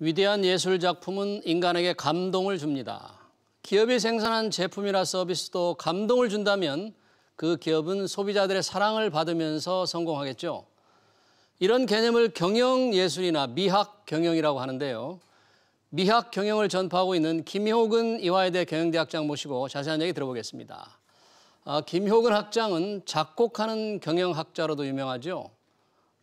위대한 예술 작품은 인간에게 감동을 줍니다. 기업이 생산한 제품이나 서비스도 감동을 준다면 그 기업은 소비자들의 사랑을 받으면서 성공하겠죠. 이런 개념을 경영예술이나 미학경영이라고 하는데요. 미학경영을 전파하고 있는 김효근 이화여대 경영대학장 모시고 자세한 얘기 들어보겠습니다. 아, 김효근 학장은 작곡하는 경영학자로도 유명하죠.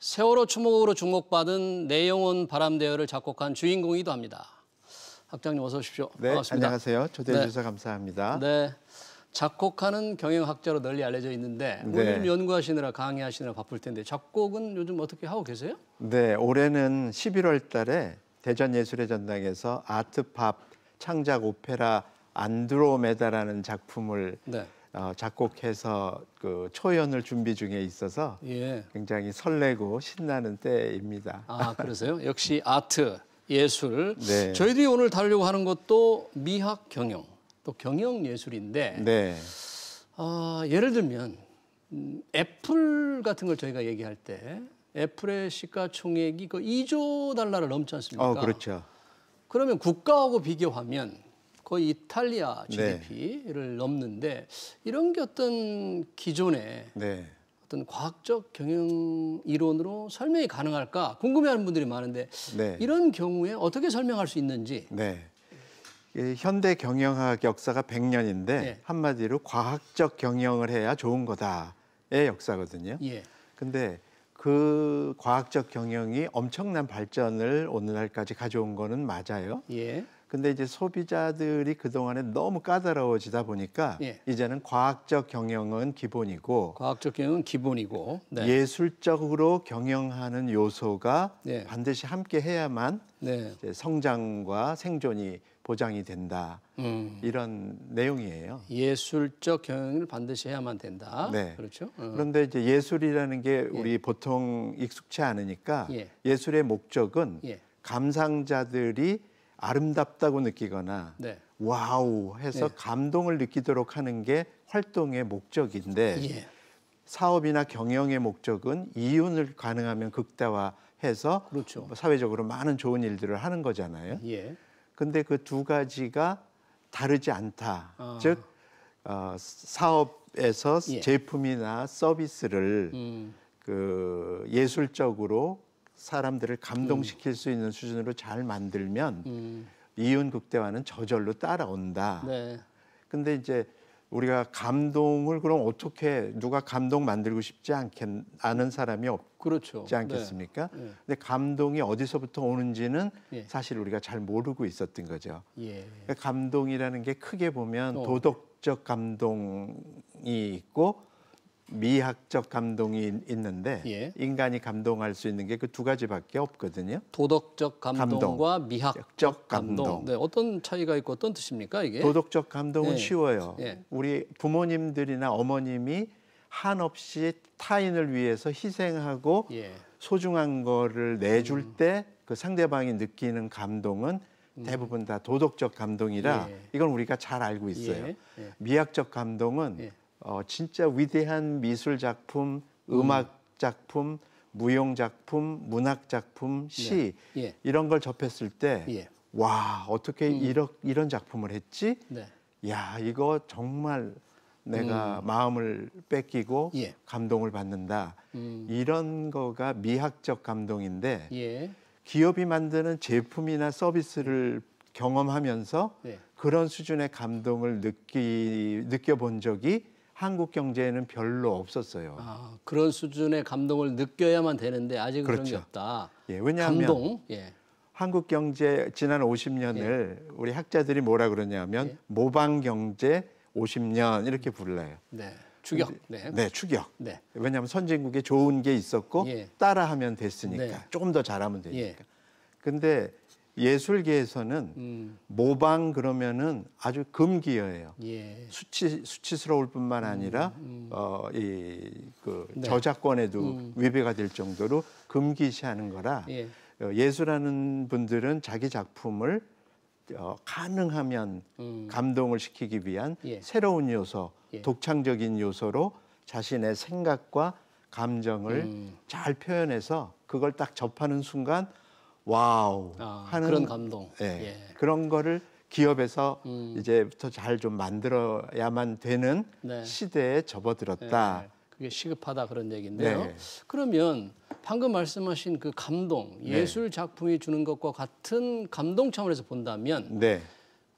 세월호 추모으로 주목받은 내 영혼 바람대어를 작곡한 주인공이기도 합니다. 학장님 어서 오십시오. 네, 반갑습니다. 안녕하세요. 초대해 네. 주셔서 감사합니다. 네. 작곡하는 경영학자로 널리 알려져 있는데 네. 요즘 연구하시느라 강의하시느라 바쁠 텐데 작곡은 요즘 어떻게 하고 계세요? 네, 올해는 11월 달에 대전예술의 전당에서 아트팝 창작 오페라 안드로메다라는 작품을 네. 어, 작곡해서 그 초연을 준비 중에 있어서 예. 굉장히 설레고 신나는 때입니다. 아 그러세요? 역시 아트 예술. 네. 저희들이 오늘 다루려고 하는 것도 미학 경영 또 경영 예술인데. 네. 어, 예를 들면 음, 애플 같은 걸 저희가 얘기할 때 애플의 시가총액이 그 2조 달러를 넘지 않습니까? 어, 그렇죠. 그러면 국가하고 비교하면 거의 이탈리아 GDP를 네. 넘는데 이런 게 어떤 기존의 네. 어떤 과학적 경영 이론으로 설명이 가능할까 궁금해하는 분들이 많은데 네. 이런 경우에 어떻게 설명할 수 있는지. 네. 현대 경영학 역사가 100년인데 한마디로 과학적 경영을 해야 좋은 거다의 역사거든요. 예. 근데 그 과학적 경영이 엄청난 발전을 오늘날까지 가져온 거는 맞아요. 예. 근데 이제 소비자들이 그동안에 너무 까다로워지다 보니까 예. 이제는 과학적 경영은 기본이고 과학적 경영은 기본이고 네. 예술적으로 경영하는 요소가 네. 반드시 함께 해야만 네. 성장과 생존이 보장이 된다 음. 이런 내용이에요. 예술적 경영을 반드시 해야만 된다. 네. 그렇죠. 어. 그런데 이제 예술이라는 게 예. 우리 예. 보통 익숙치 않으니까 예. 술의 목적은 예. 감상자들이 아름답다고 느끼거나 네. 와우 해서 네. 감동을 느끼도록 하는 게 활동의 목적인데 예. 사업이나 경영의 목적은 이윤을 가능하면 극대화해서 그렇죠. 사회적으로 많은 좋은 일들을 하는 거잖아요. 예. 근데 그 두 가지가 다르지 않다. 아. 즉 어, 사업에서 예. 제품이나 서비스를 음. 그 예술적으로 사람들을 감동시킬 음. 수 있는 수준으로 잘 만들면 음. 이윤 극대화는 저절로 따라온다. 네. 근데 이제 우리가 감동을 그럼 어떻게 누가 감동 만들고 싶지 않겠 아는 사람이 그렇죠. 없지 그렇죠. 않겠습니까? 네. 네. 근데 감동이 어디서부터 오는지는 예. 사실 우리가 잘 모르고 있었던 거죠. 예. 그러니까 감동이라는 게 크게 보면 어. 도덕적 감동이 있고 미학적 감동이 있는데 예. 인간이 감동할 수 있는 게 그 두 가지밖에 없거든요. 도덕적 감동과 감동. 미학적 감동. 감동. 네, 어떤 차이가 있고 어떤 뜻입니까 이게? 도덕적 감동은 예. 쉬워요. 예. 우리 부모님들이나 어머님이 한없이 타인을 위해서 희생하고 예. 소중한 거를 내줄 음. 때그 상대방이 느끼는 감동은 음. 대부분 다 도덕적 감동이라 예. 이건 우리가 잘 알고 예. 있어요. 미학적 감동은 어, 진짜 위대한 미술 작품, 음. 음악 작품, 무용 작품, 문학 작품, 네. 시 네. 예. 이런 걸 접했을 때 예. 와, 어떻게 음. 이러, 이런 작품을 했지? 네. 야, 이거 정말 내가 음. 마음을 뺏기고 예. 감동을 받는다. 음. 이런 거가 미학적 감동인데 예. 기업이 만드는 제품이나 서비스를 경험하면서 예. 그런 수준의 감동을 느끼 느껴본 적이 한국 경제에는 별로 없었어요. 아, 그런 수준의 감동을 느껴야만 되는데 아직 그렇죠. 그런 게 그렇죠. 없다. 예, 왜냐하면 감동? 예. 한국 경제 지난 50년을 예. 우리 학자들이 뭐라 그러냐면 예. 모방 경제 50년 이렇게 불러요. 네. 추격. 네. 네, 추격. 네. 왜냐하면 선진국에 좋은 게 있었고 예. 따라하면 됐으니까 네. 조금 더 잘하면 되니까. 예. 근데 예술계에서는 음. 모방 그러면은 아주 금기어예요. 예. 수치 수치스러울 뿐만 음, 아니라 음, 음. 어, 어이그 네. 저작권에도 음. 위배가 될 정도로 금기시하는 거라 예. 어, 예술하는 분들은 자기 작품을 어, 가능하면 음. 감동을 시키기 위한 예. 새로운 요소, 예. 독창적인 요소로 자신의 생각과 감정을 잘 표현해서 그걸 딱 접하는 순간 와우 아, 하는 그런 감동. 예, 예. 그런 거를 기업에서 음. 이제부터 잘 좀 만들어야만 되는 네. 시대에 접어들었다. 네, 네. 그게 시급하다 그런 얘기인데요. 네. 그러면 방금 말씀하신 그 감동, 네. 예술 작품이 주는 것과 같은 감동 차원에서 본다면 네.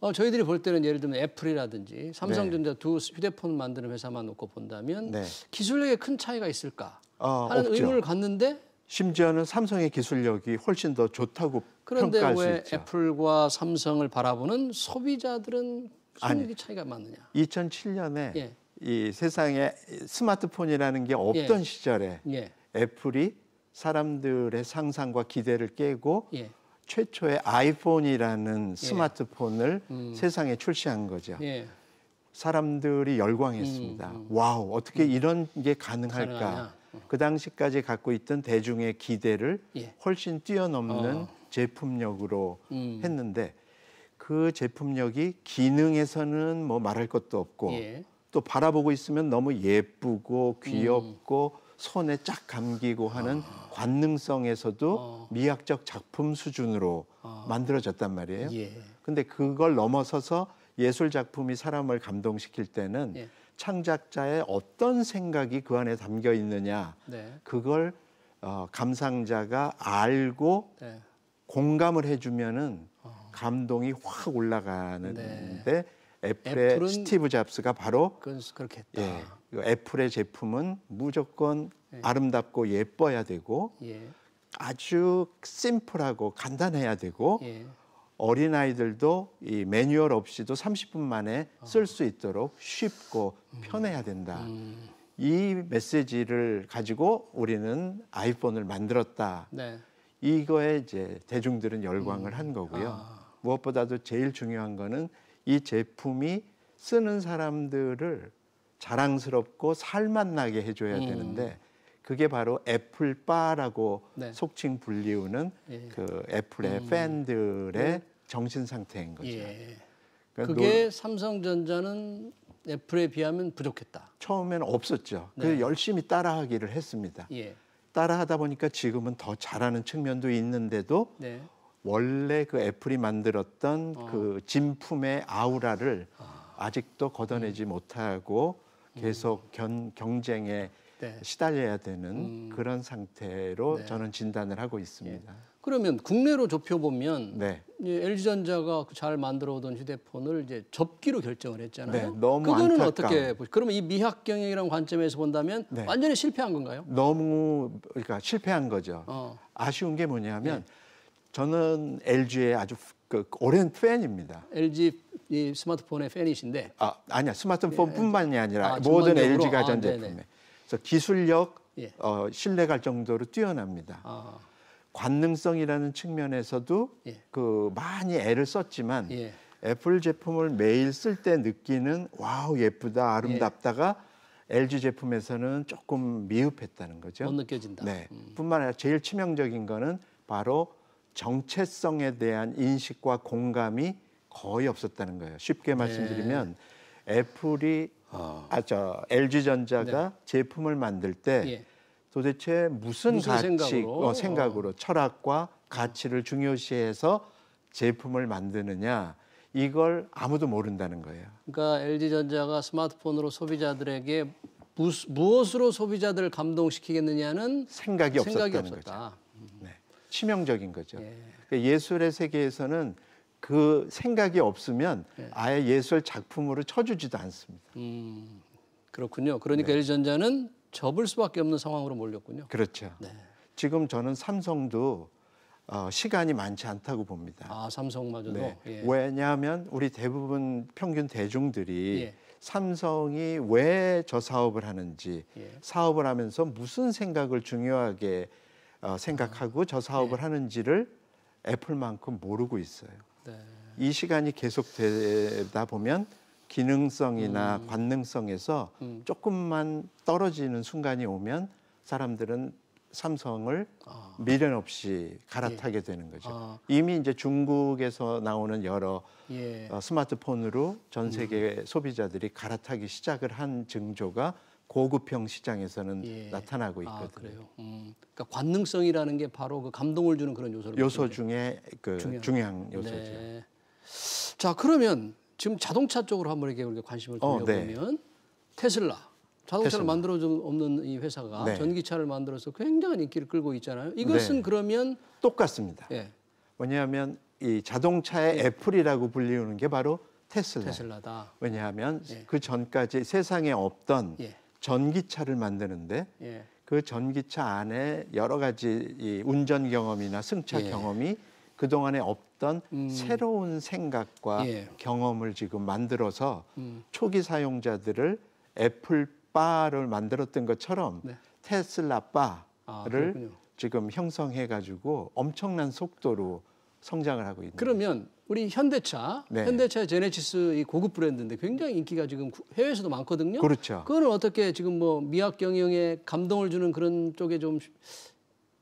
어, 저희들이 볼 때는 예를 들면 애플이라든지 삼성전자 두 휴대폰 만드는 회사만 놓고 본다면 기술력에 큰 차이가 있을까 어, 하는 어, 의문을 갖는데 심지어는 삼성의 기술력이 훨씬 더 좋다고 그런데 평가할 왜수 있죠. 애플과 삼성을 바라보는 소비자들은 소득이 차이가 많느냐? 2007년에 예. 이 세상에 스마트폰이라는 게 없던 예. 시절에 예. 애플이 사람들의 상상과 기대를 깨고 예. 최초의 아이폰이라는 예. 스마트폰을 음. 세상에 출시한 거죠. 예. 사람들이 열광했습니다. 음, 음. 음. 와우, 어떻게 음. 이런 게 가능할까? 가능하냐. 그 당시까지 갖고 있던 대중의 기대를 예. 훨씬 뛰어넘는 어. 제품력으로 음. 했는데 그 제품력이 기능에서는 뭐 말할 것도 없고 예. 또 바라보고 있으면 너무 예쁘고 음. 귀엽고 음. 손에 쫙 감기고 하는 아. 관능성에서도 어. 미학적 작품 수준으로 아. 만들어졌단 말이에요. 예. 근데 그걸 넘어서서 예술 작품이 사람을 감동시킬 때는 예. 창작자의 어떤 생각이 그 안에 담겨 있느냐 네. 그걸 어, 감상자가 알고 네. 공감을 해주면은 어. 감동이 확 올라가는데 네. 애플의 애플은... 스티브 잡스가 바로 그렇게 했다. 예, 애플의 제품은 무조건 예. 아름답고 예뻐야 되고 예. 아주 심플하고 간단해야 되고 예. 어린아이들도 이 매뉴얼 없이도 30분 만에 쓸 수 있도록 쉽고 편해야 된다. 음. 이 메시지를 가지고 우리는 아이폰을 만들었다. 네. 이거에 이제 대중들은 열광을 한 음. 거고요. 아. 무엇보다도 제일 중요한 거는 이 제품이 쓰는 사람들을 자랑스럽고 살맛나게 해줘야 음. 되는데 그게 바로 애플바라고 네. 속칭 불리우는 예. 그 애플의 음. 팬들의 네. 정신 상태인 거죠. 예. 그러니까 그게 노... 삼성전자는 애플에 비하면 부족했다. 처음에는 없었죠. 네. 그래서 열심히 따라하기를 했습니다. 예. 따라하다 보니까 지금은 더 잘하는 측면도 있는데도 네. 원래 그 애플이 만들었던 어. 그 진품의 아우라를 아. 아직도 걷어내지 음. 못하고 음. 계속 견, 경쟁에 네. 시달려야 되는 음. 그런 상태로 네. 저는 진단을 하고 있습니다. 예. 그러면 국내로 좁혀보면 네. LG전자가 그 잘 만들어오던 휴대폰을 이제 접기로 결정을 했잖아요. 네, 너무 그거는 안타까운. 어떻게 보시? 그러면 이 미학 경영이라는 관점에서 본다면 네. 완전히 실패한 건가요? 너무 그러니까 실패한 거죠. 어. 아쉬운 게 뭐냐면 네. 저는 LG의 아주 그 오랜 팬입니다. LG 이 스마트폰의 팬이신데. 아 아니야 스마트폰뿐만이 예. 아니라 아, 모든 전반 LG 가전제품에. 아, 그래서 기술력 예. 어, 신뢰갈 정도로 뛰어납니다. 아. 관능성이라는 측면에서도 예. 그 많이 애를 썼지만 예. 애플 제품을 매일 쓸 때 느끼는 와우 예쁘다 아름답다가 예. LG 제품에서는 조금 미흡했다는 거죠. 못 느껴진다. 네. 음. 뿐만 아니라 제일 치명적인 거는 바로 정체성에 대한 인식과 공감이 거의 없었다는 거예요. 쉽게 네. 말씀드리면 애플이 어. 아. 아저 LG 전자가 네. 제품을 만들 때 예. 도대체 무슨, 무슨 가치, 생각으로? 어, 생각으로 철학과 가치를 중요시해서 제품을 만드느냐 이걸 아무도 모른다는 거예요. 그러니까 LG전자가 스마트폰으로 소비자들에게 무, 무엇으로 소비자들을 감동시키겠느냐는 생각이, 생각이 없었다 음. 네. 치명적인 거죠. 예. 그러니까 예술의 세계에서는 그 생각이 없으면 예. 아예 예술 작품으로 쳐주지도 않습니다. 음, 그렇군요. 그러니까 네. LG전자는 접을 수밖에 없는 상황으로 몰렸군요. 그렇죠. 네. 지금 저는 삼성도 어, 시간이 많지 않다고 봅니다. 아 삼성마저도 네. 예. 왜냐하면 우리 대부분 평균 대중들이 예. 삼성이 왜 저 사업을 하는지 예. 사업을 하면서 무슨 생각을 중요하게 어, 생각하고 아, 저 사업을 예. 하는지를 애플만큼 모르고 있어요. 네. 이 시간이 계속되다 보면 기능성이나 음. 관능성에서 음. 조금만 떨어지는 순간이 오면 사람들은 삼성을 아. 미련 없이 갈아타게 예. 되는 거죠. 아. 이미 이제 중국에서 나오는 여러 예. 어, 스마트폰으로 전 음. 세계 음. 소비자들이 갈아타기 시작을 한 증조가 고급형 시장에서는 예. 나타나고 아, 있거든요. 아, 음. 그러니까 관능성이라는 게 바로 그 감동을 주는 그런 요소로 요소 중에 그 중요한, 중요한 요소죠. 네. 자 그러면 지금 자동차 쪽으로 한번 이렇게 우 관심을 돌려보면 어, 네. 테슬라 자동차를 만들어 없는 이 회사가 네. 전기차를 만들어서 굉장한 인기를 끌고 있잖아요. 이것은 네. 그러면 똑같습니다. 예. 왜냐하면 이 자동차의 예. 애플이라고 불리우는 게 바로 테슬라. 테슬라다. 왜냐하면 예. 그 전까지 세상에 없던 예. 전기차를 만드는데 예. 그 전기차 안에 여러 가지 이 운전 경험이나 승차 예. 경험이 그동안에 없던 음. 새로운 생각과 예. 경험을 지금 만들어서 음. 초기 사용자들을 애플 바를 만들었던 것처럼 네. 테슬라 바를 아, 지금 형성해 가지고 엄청난 속도로 성장을 하고 있는 그러면 우리 현대차, 네. 현대차 제네시스 이 고급 브랜드인데 굉장히 인기가 지금 해외에서도 많거든요. 그렇죠. 그거는 어떻게 지금 뭐 미학 경영에 감동을 주는 그런 쪽에 좀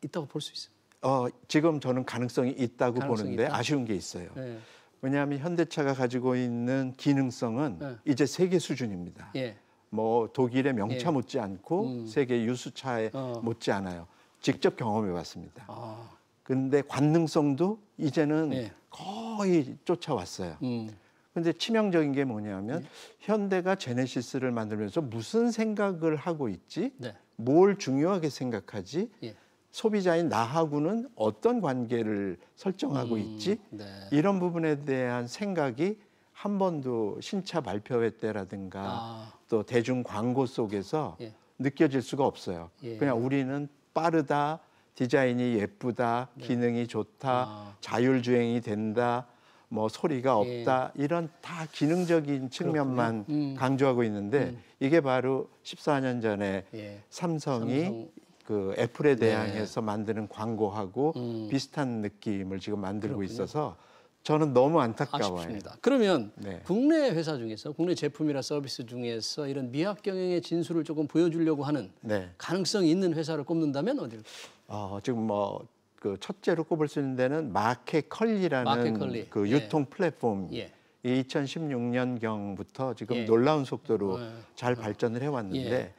있다고 볼 수 있어요. 어, 지금 저는 가능성이 있다고 가능성이 보는데 있다? 아쉬운 게 있어요. 네. 왜냐하면 현대차가 가지고 있는 기능성은 네. 이제 세계 수준입니다. 예. 뭐 독일의 명차 예. 못지 않고 음. 세계 유수차에 어. 못지 않아요. 직접 경험해 봤습니다. 아. 근데 관능성도 이제는 예. 거의 쫓아왔어요. 음. 근데 치명적인 게 뭐냐면 예. 현대가 제네시스를 만들면서 무슨 생각을 하고 있지? 네. 뭘 중요하게 생각하지? 소비자인 나하고는 어떤 관계를 설정하고 음, 있지 네. 이런 부분에 대한 생각이 한 번도 신차 발표회 때라든가 아. 또 대중 광고 속에서 예. 느껴질 수가 없어요. 예. 그냥 우리는 빠르다, 디자인이 예쁘다, 네. 기능이 좋다, 아. 자율주행이 된다, 뭐 소리가 예. 없다 예. 이런 다 기능적인 측면만 음. 강조하고 있는데 음. 이게 바로 14년 전에 예. 삼성이 삼성. 그 애플에 네. 대항해서 네. 만드는 광고하고 음. 비슷한 느낌을 지금 만들고 그렇군요. 있어서 저는 너무 안타까워요. 아쉽습니다. 그러면 네. 국내 회사 중에서 국내 제품이나 서비스 중에서 이런 미학 경영의 진수를 조금 보여주려고 하는 네. 가능성이 있는 회사를 꼽는다면 어디를? 어, 지금 뭐. 그 첫째로 꼽을 수 있는 데는 마켓컬리라는 마켓컬리. 그 예. 유통 플랫폼 예. 2016년경부터 지금 예. 놀라운 속도로 어, 예. 잘 발전을 해왔는데 예.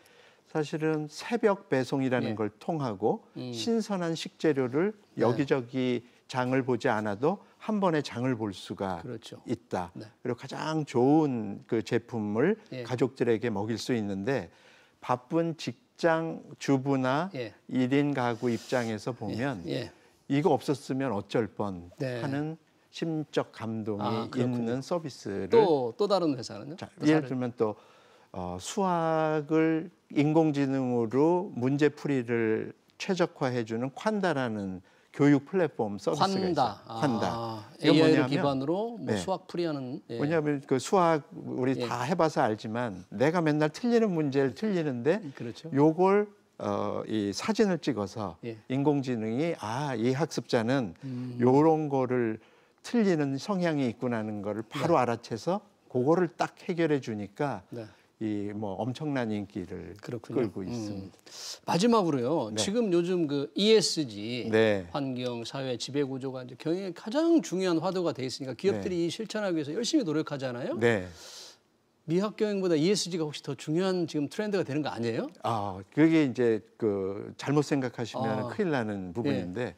사실은 새벽 배송이라는 네. 걸 통하고 음. 신선한 식재료를 네. 여기저기 장을 보지 않아도 한 번에 장을 볼 수가 그렇죠. 있다. 네. 그리고 가장 좋은 그 제품을 예. 가족들에게 먹일 수 있는데 바쁜 직장 주부나 예. 1인 가구 입장에서 예. 보면 예. 이거 없었으면 어쩔 뻔 네. 하는 심적 감동이 아, 있는 서비스를 또 또 다른 회사는요? 자, 회 예를 들면 또 어, 수학을 인공지능으로 문제풀이를 최적화해주는 퀀다라는 교육 플랫폼 서비스가 관다. 있어요. 관다. 아, AI를 뭐냐면, 기반으로 뭐 네. 수학 풀이하는. 예. 뭐냐면 그 수학 우리 예. 다 해봐서 알지만 내가 맨날 틀리는 문제를 틀리는데 그렇죠. 요걸 어, 이 사진을 찍어서 예. 인공지능이 아 이 학습자는 음. 요런 거를 틀리는 성향이 있구나 하는 거를 바로 네. 알아채서 그거를 딱 해결해 주니까 네. 이뭐 엄청난 인기를 그렇군요. 끌고 음. 있습니다. 음. 마지막으로요. 네. 지금 요즘 그 ESG 네. 환경, 사회, 지배 구조가 이제 경영의 가장 중요한 화두가 돼 있으니까 기업들이 네. 실천하기 위해서 열심히 노력하잖아요. 네. 미학 경영보다 ESG가 혹시 더 중요한 지금 트렌드가 되는 거 아니에요? 아, 그게 이제 그 잘못 생각하시면 아. 큰일 나는 네. 부분인데 네.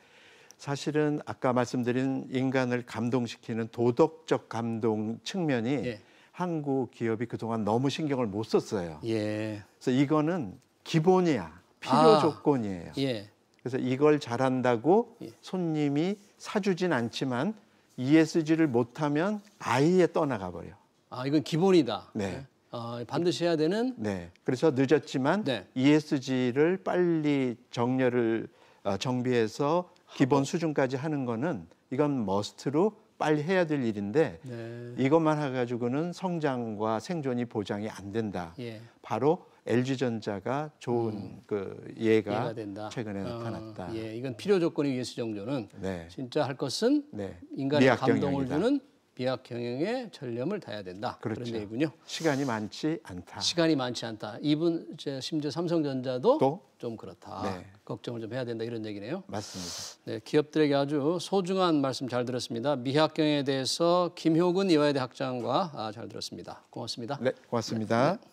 사실은 아까 말씀드린 인간을 감동시키는 도덕적 감동 측면이 네. 한국 기업이 그동안 너무 신경을 못 썼어요. 예. 그래서 이거는 기본이야. 필요 아, 조건이에요. 예. 그래서 이걸 잘한다고 예. 손님이 사주진 않지만 ESG를 못하면 아예 떠나가 버려. 아 이건 기본이다. 네. 어, 반드시 해야 되는. 네. 그래서 늦었지만 네. ESG를 빨리 정렬을 어, 정비해서 기본 수준까지 하는 거는 이건 머스트로 빨리 해야 될 일인데 네. 이것만 해가지고는 성장과 생존이 보장이 안 된다. 예. 바로 LG전자가 좋은 음. 그 예가 최근에 어, 나타났다. 예, 이건 필요 조건이 위해서 정도는 네. 진짜 할 것은 네. 인간의 감동을 영향이다. 주는 미학 경영에 전념을 다해야 된다. 그렇죠. 그런 얘기군요. 시간이 많지 않다. 시간이 많지 않다. 이분 심지어 삼성전자도 또? 좀 그렇다. 네. 걱정을 좀 해야 된다 이런 얘기네요. 맞습니다. 네, 기업들에게 아주 소중한 말씀 잘 들었습니다. 미학 경영에 대해서 김효근 이화여대 학장과 아, 잘 들었습니다. 고맙습니다. 네, 고맙습니다. 네. 네.